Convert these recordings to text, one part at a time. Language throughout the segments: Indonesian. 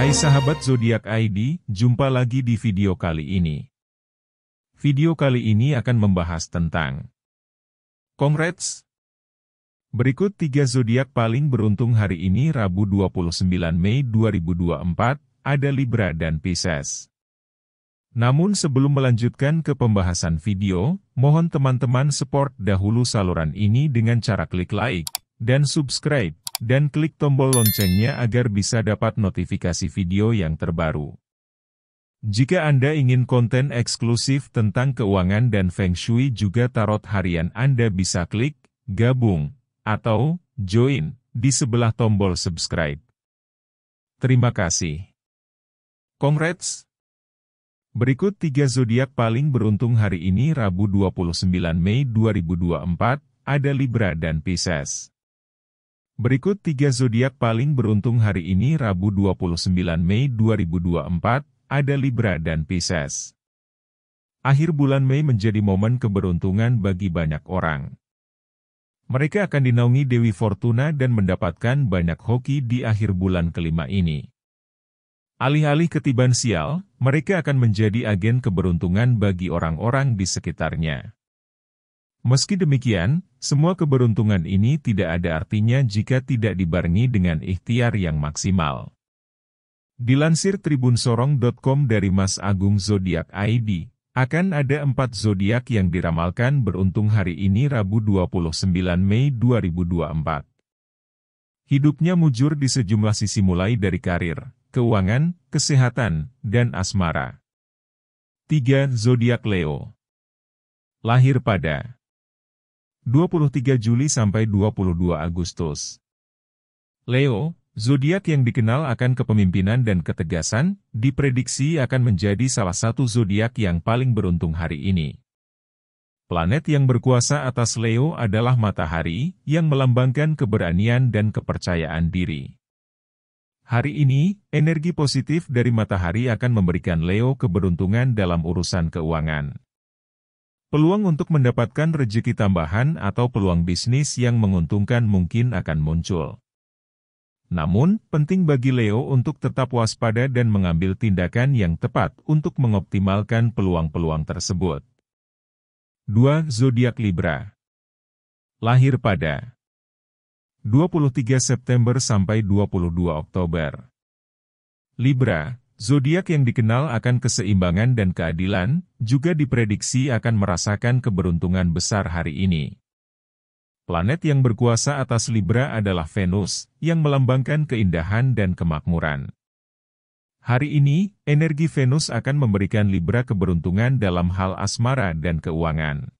Hai sahabat zodiak ID, jumpa lagi di video kali ini. Video kali ini akan membahas tentang kongrets. Berikut 3 zodiak paling beruntung hari ini Rabu 29 Mei 2024, ada Libra dan Pisces. Namun sebelum melanjutkan ke pembahasan video, mohon teman-teman support dahulu saluran ini dengan cara klik like dan subscribe dan klik tombol loncengnya agar bisa dapat notifikasi video yang terbaru. Jika Anda ingin konten eksklusif tentang keuangan dan Feng Shui juga tarot harian Anda bisa klik, gabung, atau join di sebelah tombol subscribe. Terima kasih. Congrats! Berikut tiga zodiak paling beruntung hari ini Rabu 29 Mei 2024, ada Libra dan Pisces. Berikut tiga zodiak paling beruntung hari ini Rabu 29 Mei 2024, ada Libra dan Pisces. Akhir bulan Mei menjadi momen keberuntungan bagi banyak orang. Mereka akan dinaungi Dewi Fortuna dan mendapatkan banyak hoki di akhir bulan kelima ini. Alih-alih ketiban sial, mereka akan menjadi agen keberuntungan bagi orang-orang di sekitarnya. Meski demikian, semua keberuntungan ini tidak ada artinya jika tidak dibarengi dengan ikhtiar yang maksimal. Dilansir tribunsorong.com dari Mas Agung Zodiak ID, akan ada empat zodiak yang diramalkan beruntung hari ini Rabu 29 Mei 2024. Hidupnya mujur di sejumlah sisi mulai dari karir, keuangan, kesehatan, dan asmara. 3. Zodiak Leo Lahir pada 23 Juli sampai 22 Agustus. Leo, zodiak yang dikenal akan kepemimpinan dan ketegasan, diprediksi akan menjadi salah satu zodiak yang paling beruntung hari ini. Planet yang berkuasa atas Leo adalah matahari, yang melambangkan keberanian dan kepercayaan diri. Hari ini, energi positif dari matahari akan memberikan Leo keberuntungan dalam urusan keuangan. Peluang untuk mendapatkan rejeki tambahan atau peluang bisnis yang menguntungkan mungkin akan muncul. Namun, penting bagi Leo untuk tetap waspada dan mengambil tindakan yang tepat untuk mengoptimalkan peluang-peluang tersebut. 2. Zodiak Libra Lahir pada 23 September sampai 22 Oktober Libra, Zodiak yang dikenal akan keseimbangan dan keadilan, juga diprediksi akan merasakan keberuntungan besar hari ini. Planet yang berkuasa atas Libra adalah Venus, yang melambangkan keindahan dan kemakmuran. Hari ini, energi Venus akan memberikan Libra keberuntungan dalam hal asmara dan keuangan.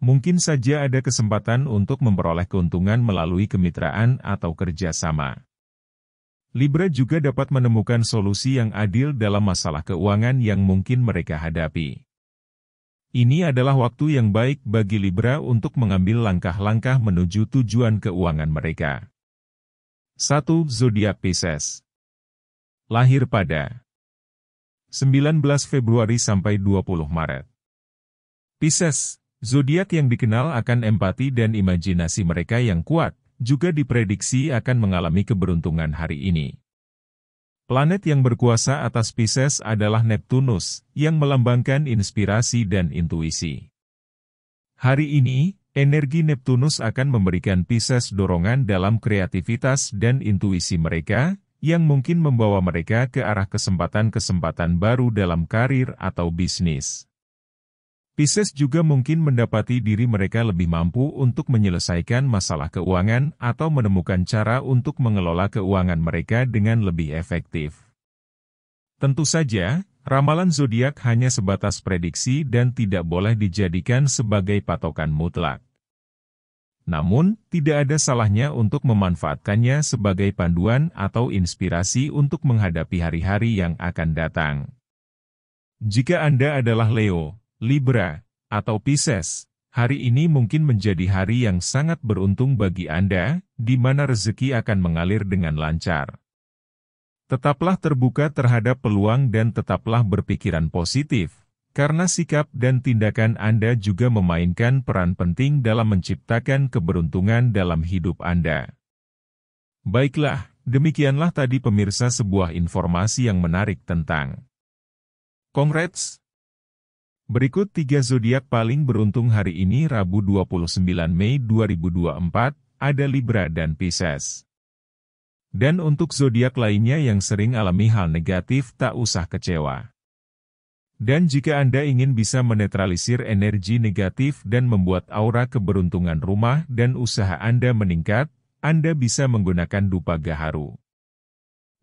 Mungkin saja ada kesempatan untuk memperoleh keuntungan melalui kemitraan atau kerjasama. Libra juga dapat menemukan solusi yang adil dalam masalah keuangan yang mungkin mereka hadapi. Ini adalah waktu yang baik bagi Libra untuk mengambil langkah-langkah menuju tujuan keuangan mereka. 1. Zodiak Pisces Lahir pada 19 Februari sampai 20 Maret Pisces, zodiak yang dikenal akan empati dan imajinasi mereka yang kuat, juga diprediksi akan mengalami keberuntungan hari ini. Planet yang berkuasa atas Pisces adalah Neptunus, yang melambangkan inspirasi dan intuisi. Hari ini, energi Neptunus akan memberikan Pisces dorongan dalam kreativitas dan intuisi mereka, yang mungkin membawa mereka ke arah kesempatan-kesempatan baru dalam karir atau bisnis. Pisces juga mungkin mendapati diri mereka lebih mampu untuk menyelesaikan masalah keuangan atau menemukan cara untuk mengelola keuangan mereka dengan lebih efektif. Tentu saja, ramalan zodiak hanya sebatas prediksi dan tidak boleh dijadikan sebagai patokan mutlak. Namun, tidak ada salahnya untuk memanfaatkannya sebagai panduan atau inspirasi untuk menghadapi hari-hari yang akan datang. Jika Anda adalah Leo, Libra, atau Pisces, hari ini mungkin menjadi hari yang sangat beruntung bagi Anda, di mana rezeki akan mengalir dengan lancar. Tetaplah terbuka terhadap peluang dan tetaplah berpikiran positif, karena sikap dan tindakan Anda juga memainkan peran penting dalam menciptakan keberuntungan dalam hidup Anda. Baiklah, demikianlah tadi pemirsa sebuah informasi yang menarik tentang Congrats! Berikut tiga zodiak paling beruntung hari ini Rabu 29 Mei 2024, ada Libra dan Pisces. Dan untuk zodiak lainnya yang sering alami hal negatif tak usah kecewa. Dan jika Anda ingin bisa menetralisir energi negatif dan membuat aura keberuntungan rumah dan usaha Anda meningkat, Anda bisa menggunakan dupa gaharu.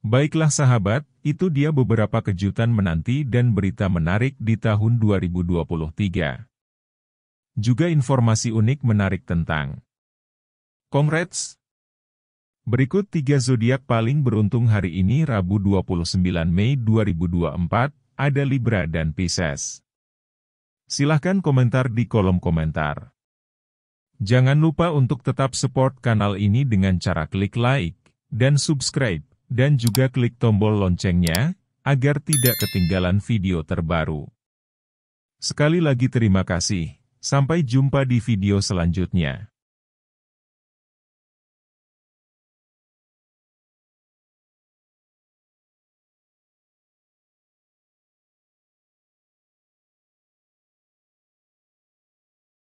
Baiklah sahabat, itu dia beberapa kejutan menanti dan berita menarik di tahun 2023. Juga informasi unik menarik tentang Congrats! Berikut tiga zodiak paling beruntung hari ini Rabu 29 Mei 2024, ada Libra dan Pisces. Silahkan komentar di kolom komentar. Jangan lupa untuk tetap support kanal ini dengan cara klik like dan subscribe dan juga klik tombol loncengnya, agar tidak ketinggalan video terbaru. Sekali lagi terima kasih, sampai jumpa di video selanjutnya.